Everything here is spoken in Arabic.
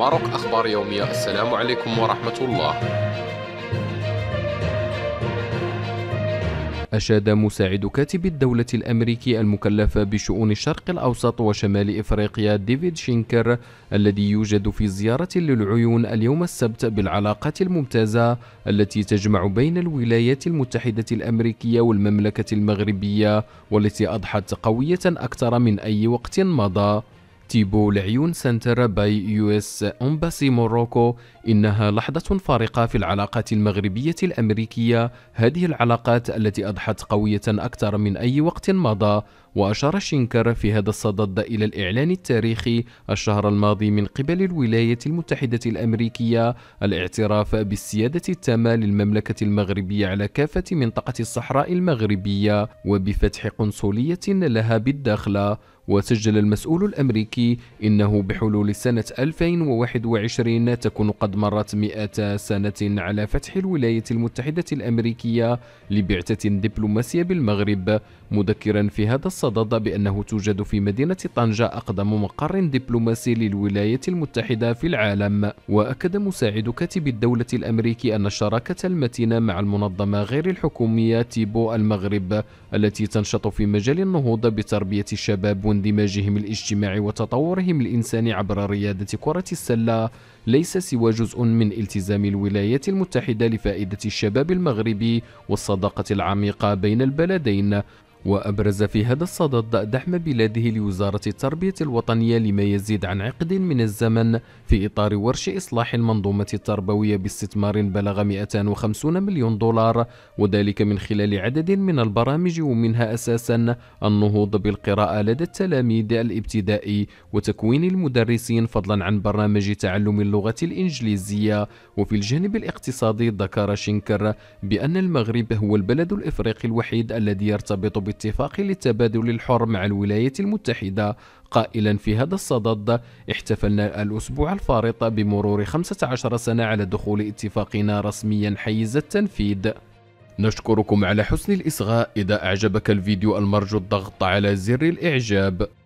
ماروك أخبار يومية السلام عليكم ورحمة الله أشاد مساعد كاتب الدولة الأمريكي المكلف بشؤون الشرق الأوسط وشمال إفريقيا ديفيد شينكر الذي يوجد في زيارة للعيون اليوم السبت بالعلاقات الممتازة التي تجمع بين الولايات المتحدة الأمريكية والمملكة المغربية والتي أضحت قوية أكثر من أي وقت مضى تيبو لعيون سنتر باي يو اس أمباسي موروكو إنها لحظة فارقة في العلاقات المغربية الأمريكية هذه العلاقات التي أضحت قوية أكثر من أي وقت مضى وأشار شينكر في هذا الصدد إلى الإعلان التاريخي الشهر الماضي من قبل الولايات المتحدة الأمريكية الاعتراف بالسيادة التامة للمملكة المغربية على كافة منطقة الصحراء المغربية وبفتح قنصلية لها بالداخلة وسجل المسؤول الأمريكي إنه بحلول سنة 2021 تكون قد مرت 100 سنة على فتح الولايات المتحدة الأمريكية لبعثة دبلوماسية بالمغرب مذكرا في هذا الصدد بأنه توجد في مدينة طنجة أقدم مقر دبلوماسي للولايات المتحدة في العالم وأكد مساعد كاتب الدولة الأمريكي أن الشراكة المتينة مع المنظمة غير الحكومية تيبو المغرب التي تنشط في مجال النهوض بتربية الشباب اندماجهم الاجتماعي وتطورهم الإنساني عبر ريادة كرة السلة ليس سوى جزء من التزام الولايات المتحدة لفائدة الشباب المغربي والصداقة العميقة بين البلدين وأبرز في هذا الصدد دعم بلاده لوزارة التربية الوطنية لما يزيد عن عقد من الزمن في إطار ورش إصلاح المنظومة التربوية باستثمار بلغ 250 مليون دولار وذلك من خلال عدد من البرامج ومنها أساسا النهوض بالقراءة لدى التلاميذ الابتدائي وتكوين المدرسين فضلا عن برنامج تعلم اللغة الإنجليزية وفي الجانب الاقتصادي ذكر شينكر بأن المغرب هو البلد الإفريقي الوحيد الذي يرتبط باتفاق للتبادل الحر مع الولايات المتحدة قائلا في هذا الصدد احتفلنا الأسبوع الفارط بمرور 15 سنة على دخول اتفاقنا رسميا حيز التنفيذ نشكركم على حسن الإصغاء إذا أعجبك الفيديو المرجو الضغط على زر الإعجاب